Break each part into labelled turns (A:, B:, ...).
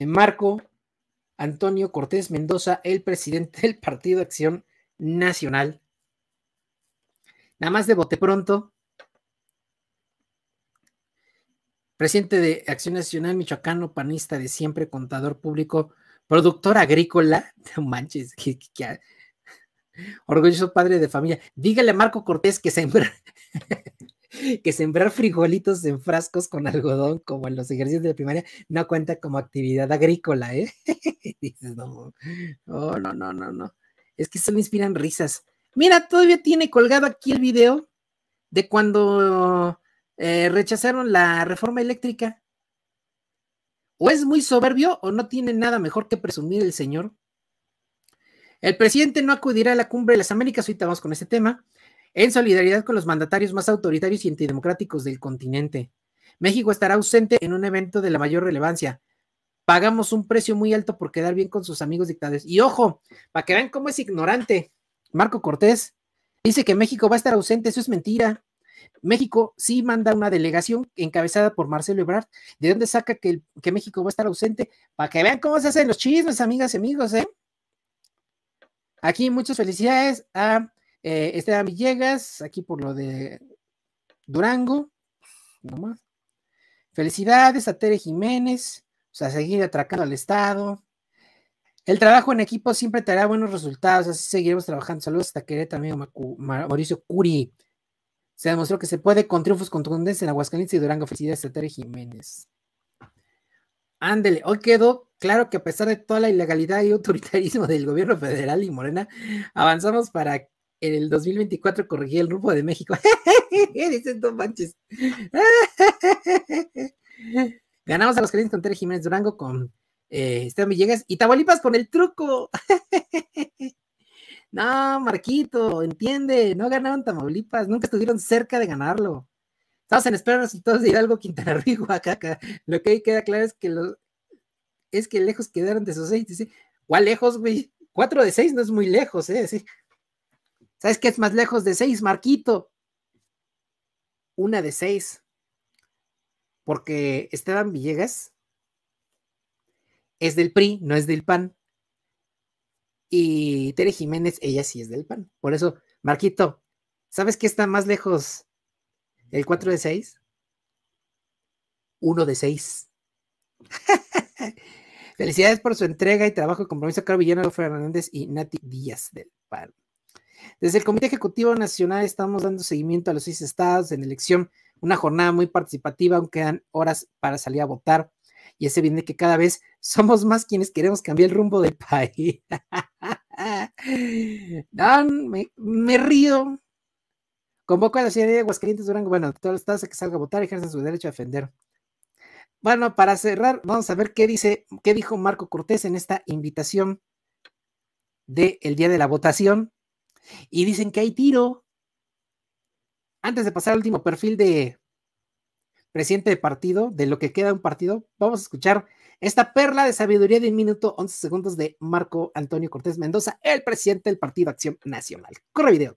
A: Marco Antonio Cortés Mendoza, el presidente del Partido Acción Nacional. Nada más de bote pronto. Presidente de Acción Nacional Michoacano, panista de siempre, contador público, productor agrícola. No manches, orgulloso padre de familia. Dígale a Marco Cortés que siempre. que sembrar frijolitos en frascos con algodón, como en los ejercicios de la primaria, no cuenta como actividad agrícola, ¿eh? Dices, no, no, no, no, no. Es que se me inspiran risas. Mira, todavía tiene colgado aquí el video de cuando eh, rechazaron la reforma eléctrica. O es muy soberbio o no tiene nada mejor que presumir el señor. El presidente no acudirá a la cumbre de las Américas, ahorita vamos con ese tema en solidaridad con los mandatarios más autoritarios y antidemocráticos del continente. México estará ausente en un evento de la mayor relevancia. Pagamos un precio muy alto por quedar bien con sus amigos dictadores. Y ojo, para que vean cómo es ignorante, Marco Cortés dice que México va a estar ausente, eso es mentira. México sí manda una delegación encabezada por Marcelo Ebrard. ¿De dónde saca que, México va a estar ausente? Para que vean cómo se hacen los chismes, amigas y amigos, ¿eh? Aquí muchas felicidades a eh, Esteban Villegas, aquí por lo de Durango, nomás. Felicidades a Tere Jiménez, o sea, seguir atracando al Estado. El trabajo en equipo siempre te buenos resultados, así seguiremos trabajando. Saludos hasta Querétaro, amigo Mauricio Curi. Se demostró que se puede con triunfos contundentes en Aguascalientes y Durango. Felicidades a Tere Jiménez. Ándele, hoy quedó claro que a pesar de toda la ilegalidad y autoritarismo del gobierno federal y Morena, avanzamos para en el 2024 corregí el rumbo de México. Dicen, dos manches. Ganamos a los queridos con Tere Jiménez Durango, con eh, Esteban Villegas y Tamaulipas con el truco. no, Marquito, entiende, no ganaron Tamaulipas, nunca estuvieron cerca de ganarlo. Estamos en espera de resultados de Hidalgo, Quintana Roo y Lo que ahí queda claro es que es que lejos quedaron de esos seis. ¿cuál lejos, güey? Cuatro de seis no es muy lejos, ¿eh? Sí. ¿Sabes qué es más lejos de seis, Marquito? Una de seis. Porque Esteban Villegas es del PRI, no es del PAN. Y Tere Jiménez, ella sí es del PAN. Por eso, Marquito, ¿sabes qué está más lejos? ¿El 4 de 6? Uno de 6. Felicidades por su entrega y trabajo y compromiso, Caro Villanova Fernández y Nati Díaz del PAN. Desde el Comité Ejecutivo Nacional estamos dando seguimiento a los seis estados en elección, una jornada muy participativa, aunque quedan horas para salir a votar. Y es evidente que cada vez somos más quienes queremos cambiar el rumbo del país. me, río, Convoco a la Ciudad de Aguascalientes, Durango, bueno, todos los estados a que salga a votar, ejercen su derecho a defender. Bueno, para cerrar, vamos a ver qué dice, qué dijo Marco Cortés en esta invitación del día de la votación. Y dicen que hay tiro. Antes de pasar al último perfil de presidente de partido, de lo que queda un partido, vamos a escuchar esta perla de sabiduría de un minuto 11 segundos de Marco Antonio Cortés Mendoza, el presidente del Partido Acción Nacional. Corre video.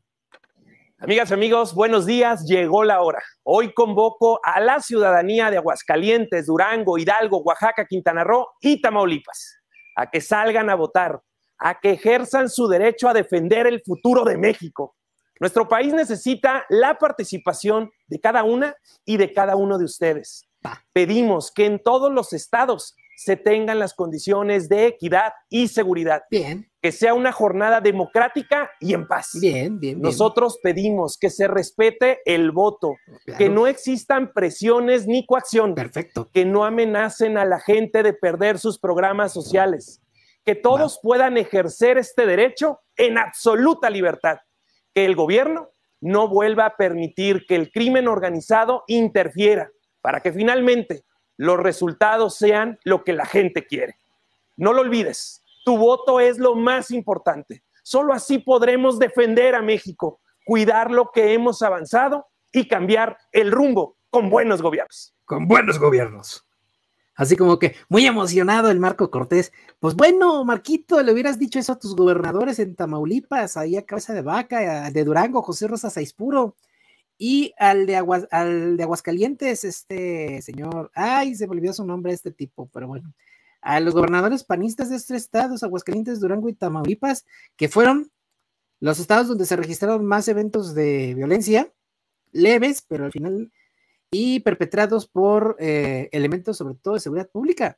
B: Amigas, amigos, buenos días. Llegó la hora. Hoy convoco a la ciudadanía de Aguascalientes, Durango, Hidalgo, Oaxaca, Quintana Roo y Tamaulipas a que salgan a votar a que ejerzan su derecho a defender el futuro de México. Nuestro país necesita la participación de cada una y de cada uno de ustedes. Pedimos que en todos los estados se tengan las condiciones de equidad y seguridad. Bien. Que sea una jornada democrática y en paz. Nosotros pedimos que se respete el voto, que no existan presiones ni coacción. Perfecto. Que no amenacen a la gente de perder sus programas sociales que todos puedan ejercer este derecho en absoluta libertad, que el gobierno no vuelva a permitir que el crimen organizado interfiera para que finalmente los resultados sean lo que la gente quiere. No lo olvides, tu voto es lo más importante. Solo así podremos defender a México, cuidar lo que hemos avanzado y cambiar el rumbo con buenos gobiernos. Con buenos gobiernos. Así como que muy
A: emocionado el Marco Cortés. Pues bueno, Marquito, le hubieras dicho eso a tus gobernadores en Tamaulipas, ahí a Cabeza de Vaca, de Durango, José Rosa Saispuro, y al de, al de Aguascalientes, este señor, ay, se volvió olvidó su nombre este tipo, pero bueno, a los gobernadores panistas de estos estados, Aguascalientes, Durango y Tamaulipas, que fueron los estados donde se registraron más eventos de violencia, leves, pero al final y perpetrados por eh, elementos sobre todo de seguridad pública.